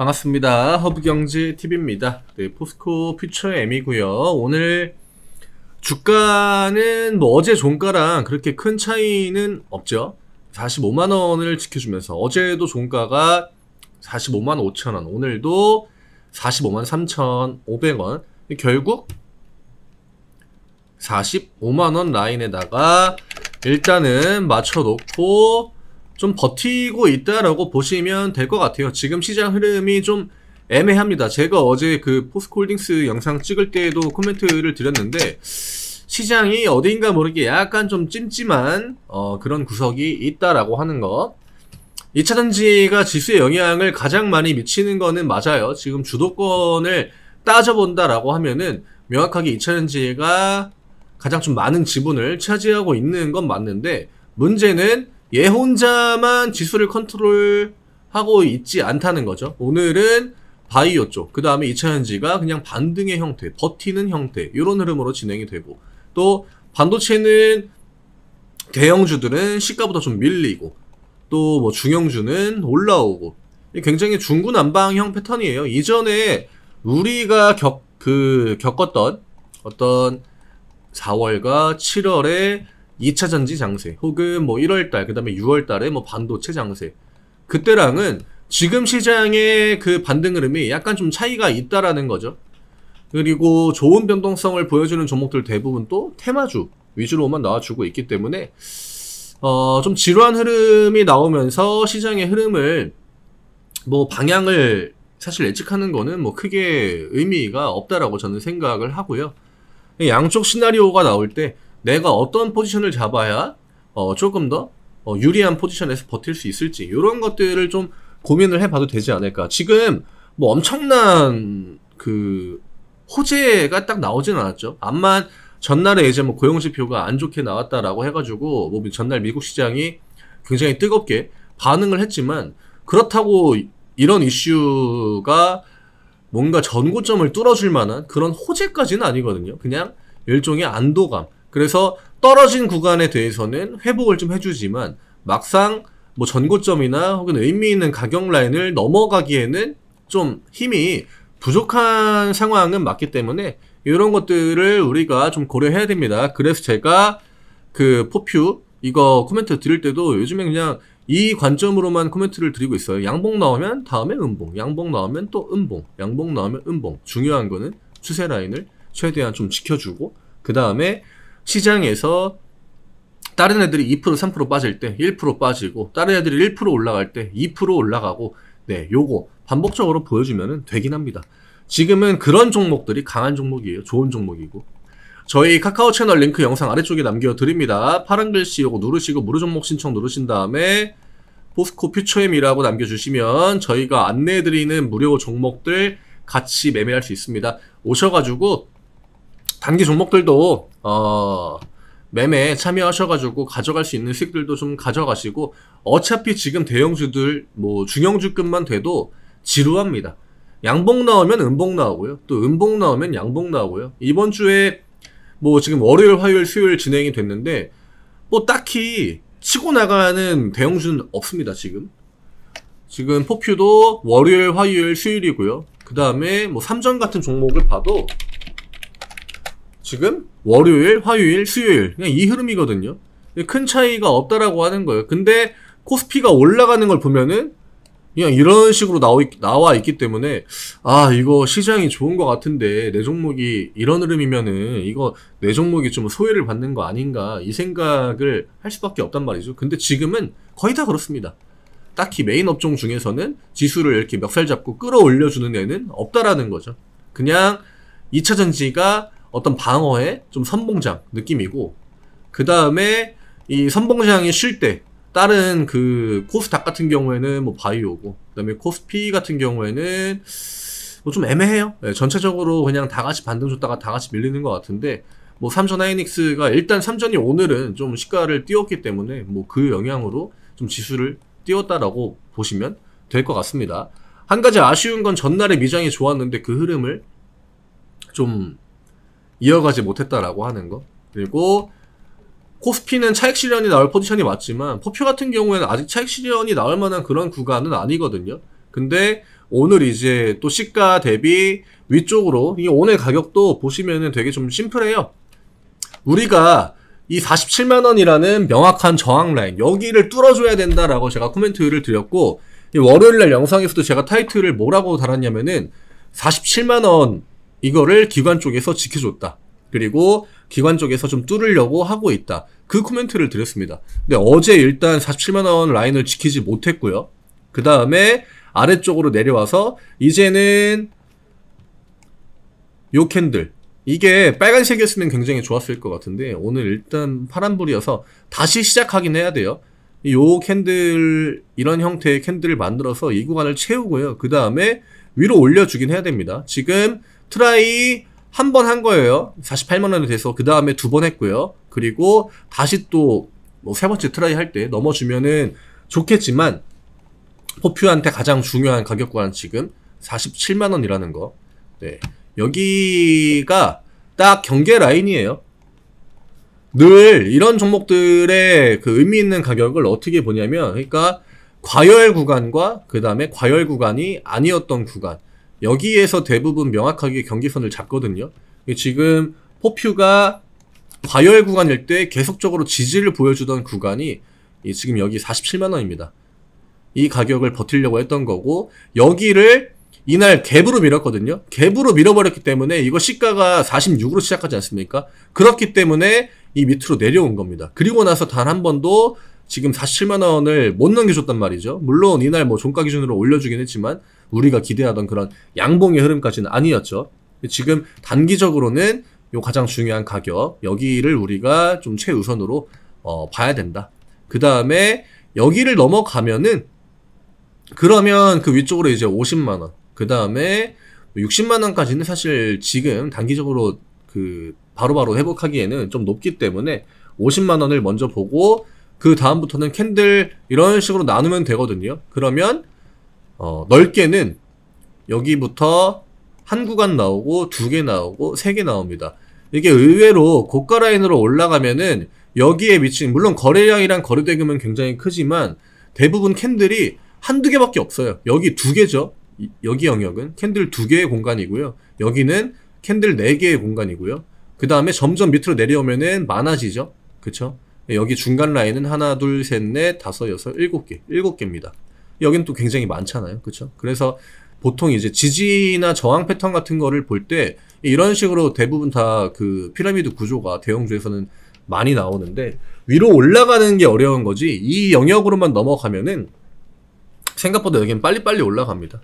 반갑습니다. 허브경제TV입니다. 네, 포스코 퓨처 M이고요. 오늘 주가는 뭐 어제 종가랑 그렇게 큰 차이는 없죠. 45만원을 지켜주면서 어제도 종가가 45만 5천원, 오늘도 45만 3,500원 결국 45만원 라인에다가 일단은 맞춰놓고 좀 버티고 있다라고 보시면 될 것 같아요. 지금 시장 흐름이 좀 애매합니다. 제가 어제 그 포스콜딩스 영상 찍을 때에도 코멘트를 드렸는데 시장이 어딘가 모르게 약간 좀 찜찜한 어, 그런 구석이 있다라고 하는 것. 2차 전지가 지수에 영향을 가장 많이 미치는 거는 맞아요. 지금 주도권을 따져본다라고 하면은 명확하게 2차 전지가 가장 좀 많은 지분을 차지하고 있는 건 맞는데 문제는 얘 혼자만 지수를 컨트롤하고 있지 않다는 거죠. 오늘은 바이오 쪽, 그 다음에 2차현지가 그냥 반등의 형태, 버티는 형태 이런 흐름으로 진행이 되고 또 반도체는 대형주들은 시가보다 좀 밀리고 또 뭐 중형주는 올라오고 굉장히 중구난방형 패턴이에요. 이전에 우리가 겪, 그, 겪었던 어떤 4월과 7월에 2차 전지 장세 혹은 뭐 1월달 그 다음에 6월달에 뭐 반도체 장세 그때랑은 지금 시장의 그 반등 흐름이 약간 좀 차이가 있다라는 거죠. 그리고 좋은 변동성을 보여주는 종목들 대부분 또 테마주 위주로만 나와주고 있기 때문에 어, 좀 지루한 흐름이 나오면서 시장의 흐름을 뭐 방향을 사실 예측하는 거는 뭐 크게 의미가 없다라고 저는 생각을 하고요. 양쪽 시나리오가 나올 때 내가 어떤 포지션을 잡아야 어, 조금 더 어, 유리한 포지션에서 버틸 수 있을지 이런 것들을 좀 고민을 해봐도 되지 않을까. 지금 뭐 엄청난 그 호재가 딱 나오진 않았죠. 암만 전날에 이제 뭐 고용 지표가 안 좋게 나왔다라고 해가지고 뭐 전날 미국 시장이 굉장히 뜨겁게 반응을 했지만 그렇다고 이런 이슈가 뭔가 전고점을 뚫어줄 만한 그런 호재까지는 아니거든요. 그냥 일종의 안도감. 그래서 떨어진 구간에 대해서는 회복을 좀 해주지만 막상 뭐 전고점이나 혹은 의미 있는 가격 라인을 넘어가기에는 좀 힘이 부족한 상황은 맞기 때문에 이런 것들을 우리가 좀 고려해야 됩니다. 그래서 제가 그 포퓨 이거 코멘트 드릴 때도 요즘에 그냥 이 관점으로만 코멘트를 드리고 있어요. 양봉 나오면 다음에 음봉, 양봉 나오면 또 음봉, 양봉 나오면 음봉. 중요한 거는 추세 라인을 최대한 좀 지켜주고 그 다음에 시장에서 다른 애들이 2% 3% 빠질 때 1% 빠지고 다른 애들이 1% 올라갈 때 2% 올라가고 네 요거 반복적으로 보여주면 되긴 합니다 지금은 그런 종목들이 강한 종목이에요 좋은 종목이고 저희 카카오 채널 링크 영상 아래쪽에 남겨드립니다 파란 글씨 요거 누르시고 무료 종목 신청 누르신 다음에 포스코 퓨처엠이라고 남겨주시면 저희가 안내해드리는 무료 종목들 같이 매매할 수 있습니다 오셔가지고 단기 종목들도 어매매 참여하셔가지고 가져갈 수 있는 수익들도 좀 가져가시고 어차피 지금 대형주들 뭐 중형주급만 돼도 지루합니다. 양봉 나오면 음봉 나오고요. 또 음봉 나오면 양봉 나오고요. 이번 주에 뭐 지금 월요일, 화요일, 수요일 진행이 됐는데 뭐 딱히 치고 나가는 대형주는 없습니다. 지금 지금 포큐도 월요일, 화요일, 수요일이고요. 그 다음에 뭐 삼전 같은 종목을 봐도 지금 월요일, 화요일, 수요일 그냥 이 흐름이거든요. 큰 차이가 없다라고 하는 거예요. 근데 코스피가 올라가는 걸 보면은 그냥 이런 식으로 나오, 나와 있기 때문에 아 이거 시장이 좋은 것 같은데 내 종목이 이런 흐름이면은 이거 내 종목이 좀 소외를 받는 거 아닌가 이 생각을 할 수밖에 없단 말이죠 근데 지금은 거의 다 그렇습니다 딱히 메인 업종 중에서는 지수를 이렇게 멱살 잡고 끌어올려주는 애는 없다라는 거죠 그냥 2차전지가 어떤 방어의 좀 선봉장 느낌이고 그 다음에 이 선봉장이 쉴 때 다른 그 코스닥 같은 경우에는 뭐 바이오고 그 다음에 코스피 같은 경우에는 뭐 좀 애매해요 네, 전체적으로 그냥 다 같이 반등 줬다가 다 같이 밀리는 것 같은데 뭐 삼전 하이닉스가 일단 삼전이 오늘은 좀 시가를 띄웠기 때문에 뭐 그 영향으로 좀 지수를 띄웠다라고 보시면 될 것 같습니다 한 가지 아쉬운 건 전날에 미장이 좋았는데 그 흐름을 좀 이어가지 못했다라고 하는 거. 그리고 코스피는 차익 실현이 나올 포지션이 맞지만 포표 같은 경우에는 아직 차익 실현이 나올 만한 그런 구간은 아니거든요. 근데 오늘 이제 또 시가 대비 위쪽으로 이 오늘 가격도 보시면은 되게 좀 심플해요. 우리가 이 47만 원이라는 명확한 저항 라인 여기를 뚫어줘야 된다라고 제가 코멘트를 드렸고 월요일 날 영상에서도 제가 타이틀을 뭐라고 달았냐면은 47만 원 이거를 기관 쪽에서 지켜줬다. 그리고 기관 쪽에서 좀 뚫으려고 하고 있다. 그 코멘트를 드렸습니다. 근데 어제 일단 47만원 라인을 지키지 못했고요. 그 다음에 아래쪽으로 내려와서 이제는 요 캔들 이게 빨간색이었으면 굉장히 좋았을 것 같은데 오늘 일단 파란불이어서 다시 시작하긴 해야 돼요 요 캔들 이런 형태의 캔들을 만들어서 이 구간을 채우고요 그 다음에 위로 올려주긴 해야 됩니다 지금 트라이 한 번 한 거예요. 4 8만원이 돼서 그 다음에 두 번 했고요. 그리고 다시 또뭐세 번째 트라이 할 때 넘어주면은 좋겠지만 포퓨한테 가장 중요한 가격 구간 지금 47만원이라는 거. 네. 여기가 딱 경계 라인이에요. 늘 이런 종목들의 그 의미 있는 가격을 어떻게 보냐면, 그러니까 과열 구간과 그 다음에 과열 구간이 아니었던 구간. 여기에서 대부분 명확하게 경계선을 잡거든요. 지금 포퓨가 과열 구간일 때 계속적으로 지지를 보여주던 구간이 지금 여기 47만원입니다. 이 가격을 버틸려고 했던 거고 여기를 이날 갭으로 밀었거든요. 갭으로 밀어버렸기 때문에 이거 시가가 46으로 시작하지 않습니까? 그렇기 때문에 이 밑으로 내려온 겁니다. 그리고 나서 단 한 번도 지금 47만 원을 못 넘겨줬단 말이죠. 물론 이날 뭐 종가 기준으로 올려주긴 했지만 우리가 기대하던 그런 양봉의 흐름까지는 아니었죠. 지금 단기적으로는 요 가장 중요한 가격 여기를 우리가 좀 최우선으로 어, 봐야 된다. 그 다음에 여기를 넘어가면은 그러면 그 위쪽으로 이제 50만 원, 그 다음에 60만 원까지는 사실 지금 단기적으로 그 바로바로 바로 회복하기에는 좀 높기 때문에 50만 원을 먼저 보고 그 다음부터는 캔들 이런 식으로 나누면 되거든요. 그러면 어, 넓게는 여기부터 한 구간 나오고 두 개 나오고 세 개 나옵니다. 이게 의외로 고가 라인으로 올라가면은 여기에 미친 물론 거래량이랑 거래 대금은 굉장히 크지만 대부분 캔들이 한두 개밖에 없어요. 여기 두 개죠. 여기 영역은 캔들 두 개의 공간이고요. 여기는 캔들 네 개의 공간이고요. 그 다음에 점점 밑으로 내려오면은 많아지죠. 그쵸? 여기 중간 라인은 하나, 둘, 셋, 넷, 다섯, 여섯, 일곱 개. 일곱 개입니다. 여긴또 굉장히 많잖아요. 그렇죠? 그래서 보통 이제 지지나 저항 패턴 같은 거를 볼 때 이런 식으로 대부분 다 그 피라미드 구조가 대형주에서는 많이 나오는데 위로 올라가는 게 어려운 거지 이 영역으로만 넘어가면은 생각보다 여기는 빨리빨리 올라갑니다.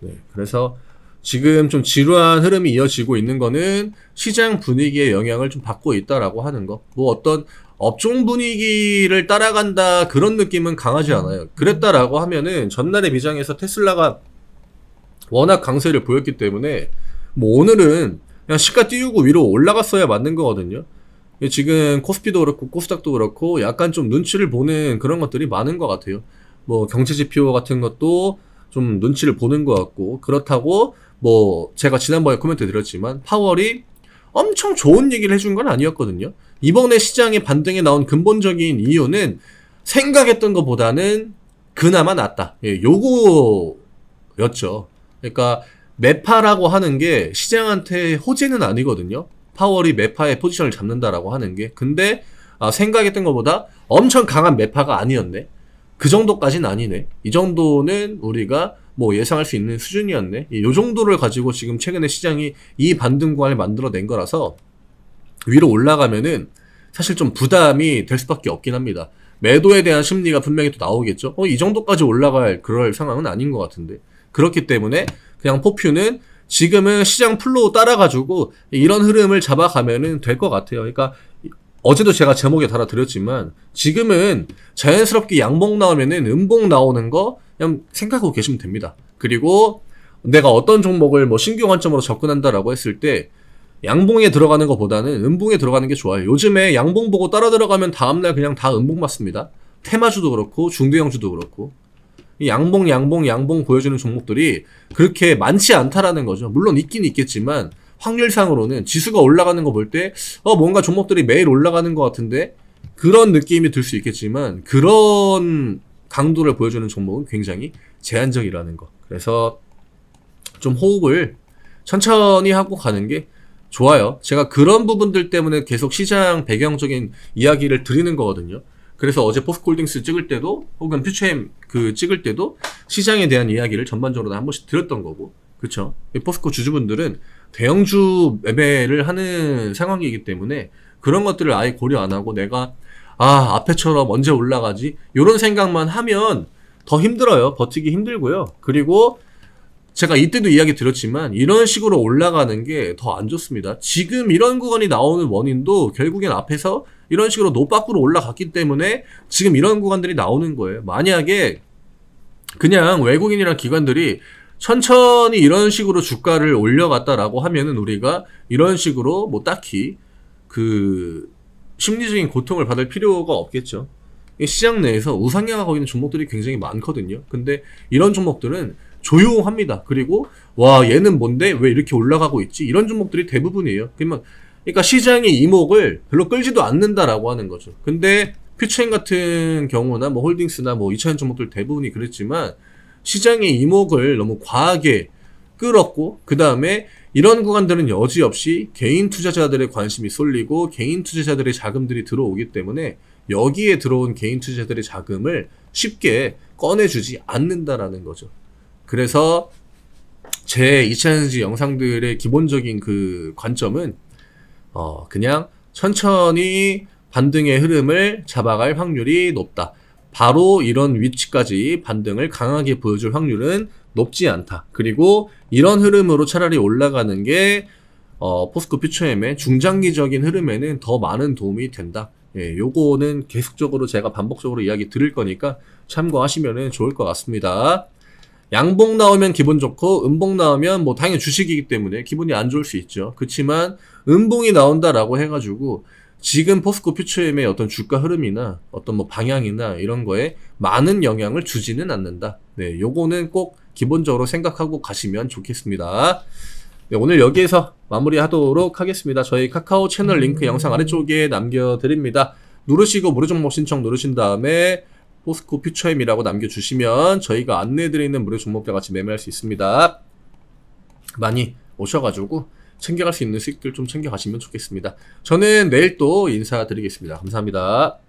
네, 그래서 지금 좀 지루한 흐름이 이어지고 있는 거는 시장 분위기에 영향을 좀 받고 있다라고 하는 거. 뭐 어떤 업종 분위기를 따라간다 그런 느낌은 강하지 않아요. 그랬다라고 하면은 전날의 비장에서 테슬라가 워낙 강세를 보였기 때문에 뭐 오늘은 그냥 시가 띄우고 위로 올라갔어야 맞는 거거든요. 지금 코스피도 그렇고 코스닥도 그렇고 약간 좀 눈치를 보는 그런 것들이 많은 것 같아요. 뭐 경제 지표 같은 것도 좀 눈치를 보는 것 같고 그렇다고 뭐 제가 지난번에 코멘트 드렸지만 파월이 엄청 좋은 얘기를 해준 건 아니었거든요. 이번에 시장의 반등에 나온 근본적인 이유는 생각했던 것보다는 그나마 낫다. 예, 요거였죠. 그러니까 매파라고 하는 게 시장한테 호재는 아니거든요. 파월이 매파의 포지션을 잡는다라고 하는 게. 근데 아, 생각했던 것보다 엄청 강한 매파가 아니었네. 그 정도까지는 아니네. 이 정도는 우리가 뭐 예상할 수 있는 수준이었네. 이 정도를 가지고 지금 최근에 시장이 이 반등 구간을 만들어낸 거라서 위로 올라가면은 사실 좀 부담이 될 수밖에 없긴 합니다. 매도에 대한 심리가 분명히 또 나오겠죠. 어, 이 정도까지 올라갈 그럴 상황은 아닌 것 같은데. 그렇기 때문에 그냥 포퓨는 지금은 시장 플로우 따라가지고 이런 흐름을 잡아가면은 될 것 같아요. 그러니까 어제도 제가 제목에 달아드렸지만 지금은 자연스럽게 양봉 나오면은 음봉 나오는 거 그냥 생각하고 계시면 됩니다. 그리고 내가 어떤 종목을 뭐 신규 관점으로 접근한다라고 했을 때 양봉에 들어가는 것보다는 음봉에 들어가는 게 좋아요. 요즘에 양봉 보고 따라 들어가면 다음날 그냥 다 음봉 맞습니다. 테마주도 그렇고 중대형주도 그렇고 양봉 양봉 양봉 보여주는 종목들이 그렇게 많지 않다라는 거죠. 물론 있긴 있겠지만 확률상으로는 지수가 올라가는 거 볼때어 뭔가 종목들이 매일 올라가는 것 같은데 그런 느낌이 들 수 있겠지만 그런 강도를 보여주는 종목은 굉장히 제한적이라는 거. 그래서 좀 호흡을 천천히 하고 가는 게 좋아요. 제가 그런 부분들 때문에 계속 시장 배경적인 이야기를 드리는 거거든요. 그래서 어제 포스콜딩스 찍을 때도 혹은 퓨처엠 그 찍을 때도 시장에 대한 이야기를 전반적으로 한 번씩 드렸던 거고 그쵸 포스코 주주분들은 대형주 매매를 하는 상황이기 때문에 그런 것들을 아예 고려 안 하고 내가 아 앞에처럼 언제 올라가지 이런 생각만 하면 더 힘들어요 버티기 힘들고요 그리고 제가 이때도 이야기 드렸지만 이런 식으로 올라가는 게 더 안 좋습니다 지금 이런 구간이 나오는 원인도 결국엔 앞에서 이런 식으로 노밖으로 올라갔기 때문에 지금 이런 구간들이 나오는 거예요 만약에 그냥 외국인이랑 기관들이 천천히 이런 식으로 주가를 올려갔다라고 하면은 우리가 이런 식으로 뭐 딱히 그 심리적인 고통을 받을 필요가 없겠죠. 시장 내에서 우상향하고 있는 종목들이 굉장히 많거든요. 근데 이런 종목들은 조용합니다. 그리고 와 얘는 뭔데 왜 이렇게 올라가고 있지? 이런 종목들이 대부분이에요. 그러면 그러니까 시장의 이목을 별로 끌지도 않는다라고 하는 거죠. 근데 퓨처인 같은 경우나 뭐 홀딩스나 뭐2차전 종목들 대부분이 그랬지만 시장의 이목을 너무 과하게 끌었고 그 다음에 이런 구간들은 여지없이 개인 투자자들의 관심이 쏠리고 개인 투자자들의 자금들이 들어오기 때문에 여기에 들어온 개인 투자자들의 자금을 쉽게 꺼내주지 않는다라는 거죠. 그래서 제2차전지 영상들의 기본적인 그 관점은 어 그냥 천천히 반등의 흐름을 잡아갈 확률이 높다. 바로 이런 위치까지 반등을 강하게 보여줄 확률은 높지 않다. 그리고 이런 흐름으로 차라리 올라가는 게 어, 포스코 퓨처엠의 중장기적인 흐름에는 더 많은 도움이 된다. 예, 요거는 계속적으로 제가 반복적으로 이야기 드릴 거니까 참고하시면 좋을 것 같습니다. 양봉 나오면 기분 좋고 음봉 나오면 뭐 당연히 주식이기 때문에 기분이 안 좋을 수 있죠. 그렇지만 음봉이 나온다라고 해가지고 지금 포스코 퓨처엠의 어떤 주가 흐름이나 어떤 뭐 방향이나 이런 거에 많은 영향을 주지는 않는다. 네, 요거는 꼭 기본적으로 생각하고 가시면 좋겠습니다. 네, 오늘 여기에서 마무리하도록 하겠습니다. 저희 카카오 채널 링크 영상 아래쪽에 남겨드립니다. 누르시고 무료 종목 신청 누르신 다음에 포스코 퓨처엠이라고 남겨주시면 저희가 안내해드리는 무료 종목들 같이 매매할 수 있습니다. 많이 오셔가지고 챙겨갈 수 있는 수익들 좀 챙겨가시면 좋겠습니다. 저는 내일 또 인사드리겠습니다. 감사합니다.